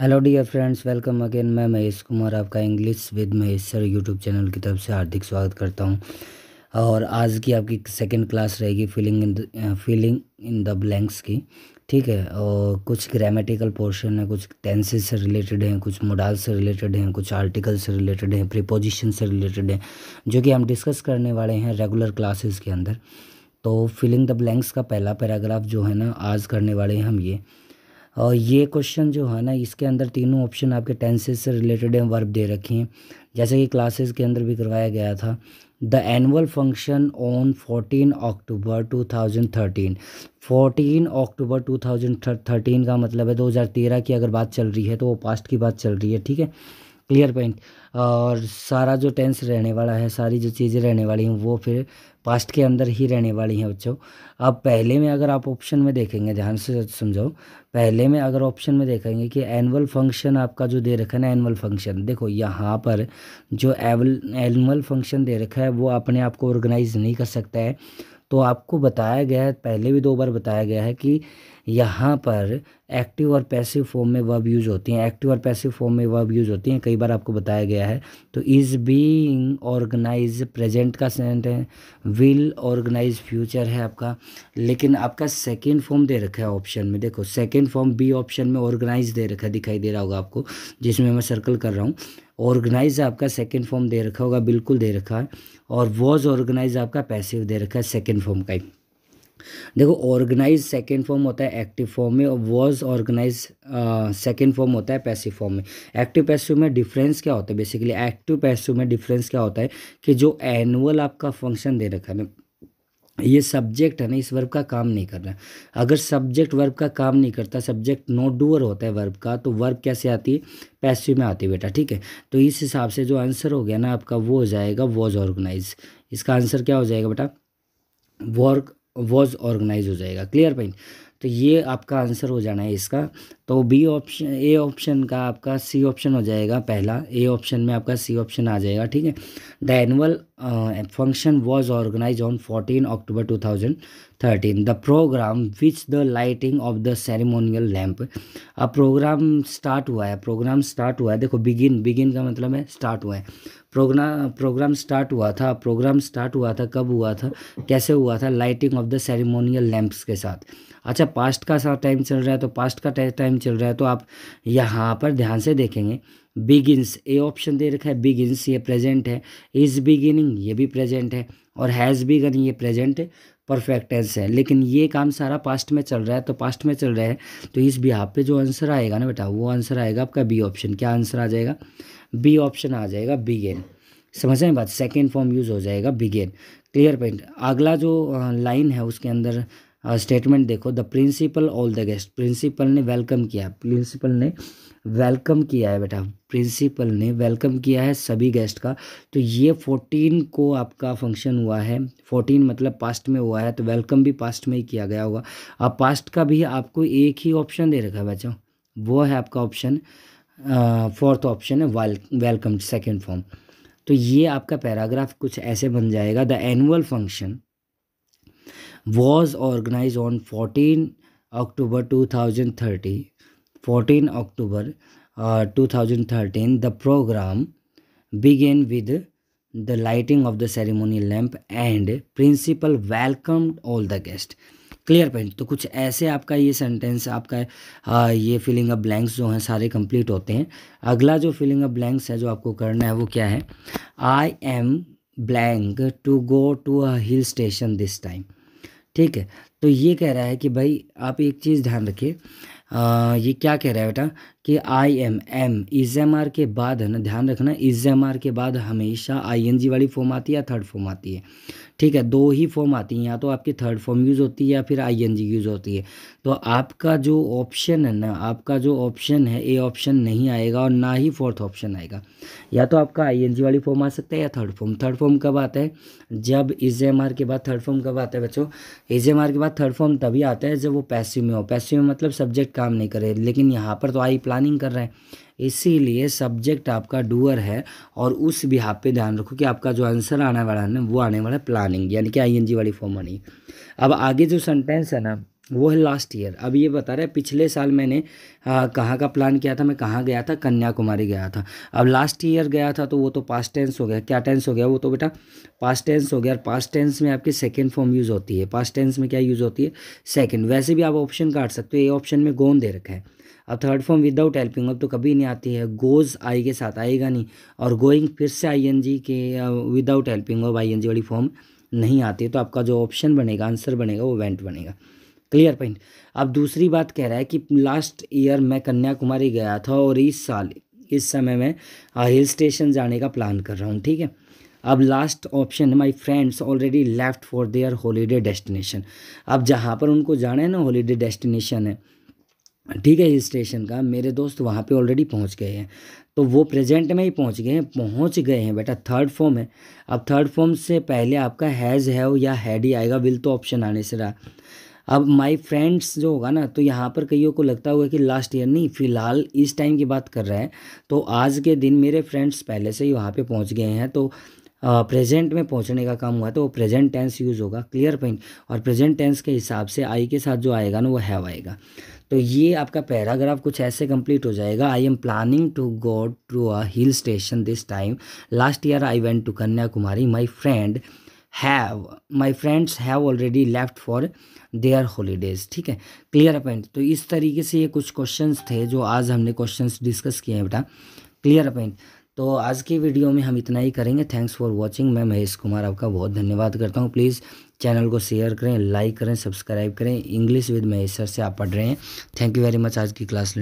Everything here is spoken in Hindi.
hello dear friends welcome again मैं महेश कुमार आपका English with Mahesh sir YouTube channel की तरफ से हार्दिक स्वागत करता हूं और आज की आपकी सेकंड क्लास रहेगी filling in the filling in the blanks की ठीक है और कुछ ग्रामेटिकल पोर्शन है कुछ टेंसेस से रिलेटेड हैं कुछ मोडाल से रिलेटेड हैं कुछ आर्टिकल से रिलेटेड हैं प्रिपोजिशन से रिलेटेड हैं जो कि हम डिस्कस करने वाले हैं रेगुलर क्लासेस के अंदर तो फिलिंग द ब्लैंक्स का पहला पैराग्राफ जो है ना आज करने वाले हैं हम ये और ये क्वेश्चन जो है ना इसके अंदर तीनों ऑप्शन आपके टेंसेज से रिलेटेड हैं वर्ब दे रखी हैं जैसे कि क्लासेस के अंदर भी करवाया गया था the annual function on fourteen October two thousand thirteen fourteen October two thousand thirteen का मतलब है दो हज़ार तेरह की अगर बात चल रही है तो वो पास्ट की बात चल रही है ठीक है क्लियर पॉइंट और सारा जो टेंस रहने वाला है सारी जो चीज़ें रहने वाली हैं वो फिर पास्ट के अंदर ही रहने वाली हैं बच्चों अब पहले में अगर आप ऑप्शन में देखेंगे ध्यान से समझाओ पहले में अगर ऑप्शन में देखेंगे कि एनुअल फंक्शन आपका जो दे रखा है ना एनुअल फंक्शन देखो यहाँ पर जो एवल एनुअल फंक्शन दे रखा है वो अपने आप को ऑर्गेनाइज नहीं कर सकता है तो आपको बताया गया है पहले भी दो बार बताया गया है कि यहाँ पर एक्टिव और पैसिव फॉर्म में वर्ब यूज़ होती हैं एक्टिव और पैसिव फॉर्म में वर्ब यूज़ होती हैं कई बार आपको बताया गया है तो इज़ बीइंग ऑर्गेनाइज प्रेजेंट का सेंट है विल ऑर्गेनाइज फ्यूचर है आपका लेकिन आपका सेकेंड फॉर्म दे रखा है ऑप्शन में देखो सेकेंड फॉर्म बी ऑप्शन में ऑर्गेनाइज दे रखा है दिखाई दे रहा होगा आपको जिसमें मैं सर्कल कर रहा हूँ ऑर्गेनाइज आपका सेकेंड फॉर्म दे रखा होगा बिल्कुल दे रखा है और वॉज ऑर्गेनाइज आपका पैसिव दे रखा है सेकेंड फॉर्म का ही देखो ऑर्गेनाइज सेकेंड फॉर्म होता है एक्टिव फॉर्म में और वॉज ऑर्गेनाइज सेकेंड फॉर्म होता है पैसिव फॉर्म में एक्टिव पैसिव में डिफरेंस क्या होता है बेसिकली एक्टिव पैसिव में डिफरेंस क्या होता है कि जो एनुअल आपका फंक्शन दे रखा है ना ये सब्जेक्ट है ना इस वर्ब का काम नहीं कर है अगर सब्जेक्ट वर्ब का काम नहीं करता सब्जेक्ट नोट डूअर होता है वर्ब का तो वर्ब कैसे आती है पैसिव में आती है बेटा ठीक है तो इस हिसाब से जो आंसर हो गया ना आपका वो हो जाएगा वॉज ऑर्गेनाइज इसका आंसर क्या हो जाएगा बेटा वर्क वॉज ऑर्गेनाइज हो जाएगा क्लियर पॉइंट तो ये आपका आंसर हो जाना है इसका तो बी ऑप्शन ए ऑप्शन का आपका सी ऑप्शन हो जाएगा पहला ए ऑप्शन में आपका सी ऑप्शन आ जाएगा ठीक है the annual function was organize on fourteen October two thousand thirteen the program which the lighting of the ceremonial lamp अब प्रोग्राम स्टार्ट हुआ है प्रोग्राम स्टार्ट हुआ है देखो बिगिन बिगिन का मतलब है स्टार्ट हुआ है प्रोग्राम प्रोग्राम स्टार्ट हुआ था प्रोग्राम स्टार्ट हुआ था कब हुआ था कैसे हुआ था lighting of the ceremonial lamps के साथ अच्छा पास्ट का सा टाइम चल रहा है तो पास्ट का टाइम चल रहा है तो आप यहाँ पर ध्यान से देखेंगे बिगिनस ए ऑप्शन दे रखा है बिगिनस ये प्रेजेंट है इज़ बिगिनिंग ये भी प्रेजेंट है और हैज़ बिगन ये प्रेजेंट परफेक्ट टेंस है लेकिन ये काम सारा पास्ट में चल रहा है तो पास्ट में चल रहा है तो इस बिहार पे जो आंसर आएगा ना बेटा वो आंसर आएगा आपका बी ऑप्शन क्या आंसर आ जाएगा बी ऑप्शन आ जाएगा बिगेन समझ हैं बात सेकेंड फॉर्म यूज़ हो जाएगा बिगेन क्लियर पॉइंट अगला जो लाइन है उसके अंदर स्टेटमेंट देखो the principal all the guest principal ने वेलकम किया प्रिंसिपल ने वेलकम किया है बेटा प्रिंसिपल ने वेलकम किया है सभी गेस्ट का तो ये फोर्टीन को आपका फंक्शन हुआ है फोर्टीन मतलब पास्ट में हुआ है तो वेलकम भी पास्ट में ही किया गया होगा अब पास्ट का भी आपको एक ही ऑप्शन दे रखा है बच्चों वो है आपका ऑप्शन फोर्थ ऑप्शन है वेलकम सेकेंड फॉर्म तो ये आपका पैराग्राफ कुछ ऐसे बन जाएगा the annual function was organize on fourteen October two thousand thirteen fourteen October two thousand thirteen the program began with the lighting of the ceremony lamp and principal welcome all the guest clear point तो कुछ ऐसे आपका ये सेंटेंस आपका आ, uh, ये फिलिंग अप ब्लैंक्स जो हैं सारे कंप्लीट होते हैं अगला जो फिलिंग अप ब्लैंक्स है जो आपको करना है वो क्या है I am blank to go to a hill station this time ठीक है तो ये कह रहा है कि भाई आप एक चीज़ ध्यान रखिए ये क्या कह रहा है बेटा कि I am am is am are के बाद है ना ध्यान रखना इज एम आर के बाद हमेशा आई एन जी वाली फॉर्म आती है या थर्ड फॉर्म आती है ठीक है दो ही फॉर्म आती हैं या तो आपकी थर्ड फॉर्म यूज़ होती है या फिर आई एन जी यूज़ होती है तो आपका जो ऑप्शन है ना आपका जो ऑप्शन है ए ऑप्शन नहीं आएगा और ना ही फोर्थ ऑप्शन आएगा या तो आपका आई एन जी वाली फॉर्म आ सकता है या थर्ड फॉर्म थर्ड फॉर्म कब आता है जब इज एम आर के बाद थर्ड फॉर्म कब आता है बच्चों इज एम आर के बाद थर्ड फॉर्म तभी आता है जब वो पैसिव में हो पैसिव में मतलब सब्जेक्ट काम नहीं करे लेकिन यहाँ पर तो आई प्लानिंग कर रहे हैं इसीलिए सब्जेक्ट आपका डूअर है और उस भी हाँ पे ध्यान रखो कि आपका जो आंसर आने वाला है ना वो आने वाला प्लानिंग यानी कि आई वाली फॉर्म आनी अब आगे जो सेंटेंस है ना वो है लास्ट ईयर अब ये बता रहा है पिछले साल मैंने कहाँ का प्लान किया था मैं कहाँ गया था कन्याकुमारी गया था अब लास्ट ईयर गया था तो वो तो पास्ट टेंस हो गया क्या टेंस हो गया वो तो बेटा पास्ट टेंस हो गया और पास्ट टेंस में आपकी सेकेंड फॉर्म यूज़ होती है पास्ट टेंस में क्या यूज़ होती है सेकेंड वैसे भी आप ऑप्शन काट सकते हो ये ऑप्शन में गोन दे रखा है अब थर्ड फॉर्म विदाउट हेल्पिंग अब तो कभी नहीं आती है गोज़ आई के साथ आएगा नहीं और गोइंग फिर से आई एन जी के without helping of I N G वाली फॉर्म नहीं आती तो आपका जो ऑप्शन बनेगा आंसर बनेगा वो वेंट बनेगा क्लियर पॉइंट अब दूसरी बात कह रहा है कि लास्ट ईयर मैं कन्याकुमारी गया था और इस साल इस समय मैं हिल स्टेशन जाने का प्लान कर रहा हूँ ठीक है अब last option my friends already left for their holiday destination अब जहाँ पर उनको जाना है ना हॉलीडे डेस्टिनेशन है ठीक है हिल स्टेशन का मेरे दोस्त वहाँ पे ऑलरेडी पहुँच गए हैं तो वो प्रेजेंट में ही पहुँच गए हैं पहुँच गए हैं बेटा थर्ड फॉर्म है अब थर्ड फॉर्म से पहले आपका हैज़ है या हैड ही आएगा विल तो ऑप्शन आने से रहा अब माई फ्रेंड्स जो होगा ना तो यहाँ पर कईयों को लगता होगा कि लास्ट ईयर नहीं फ़िलहाल इस टाइम की बात कर रहे हैं तो आज के दिन मेरे फ्रेंड्स पहले से ही वहाँ पर पहुँच गए हैं तो प्रेजेंट में पहुंचने का काम हुआ तो वो प्रेजेंट टेंस यूज़ होगा क्लियर पॉइंट और प्रेजेंट टेंस के हिसाब से आई के साथ जो आएगा ना वो हैव आएगा तो ये आपका पैराग्राफ कुछ ऐसे कंप्लीट हो जाएगा I am planning to go to a hill station this time last year I went to Kanyakumari my friend have my friends have already left for their holidays ठीक है क्लियर अपॉइंट तो इस तरीके से ये कुछ क्वेश्चंस थे जो आज हमने क्वेश्चंस डिस्कस किए हैं बेटा क्लियर अपॉइंट तो आज की वीडियो में हम इतना ही करेंगे थैंक्स फॉर वॉचिंग मैं महेश कुमार आपका बहुत धन्यवाद करता हूँ प्लीज़ चैनल को शेयर करें लाइक करें सब्सक्राइब करें इंग्लिश विद महेश सर से आप पढ़ रहे हैं थैंक यू वेरी मच आज की क्लास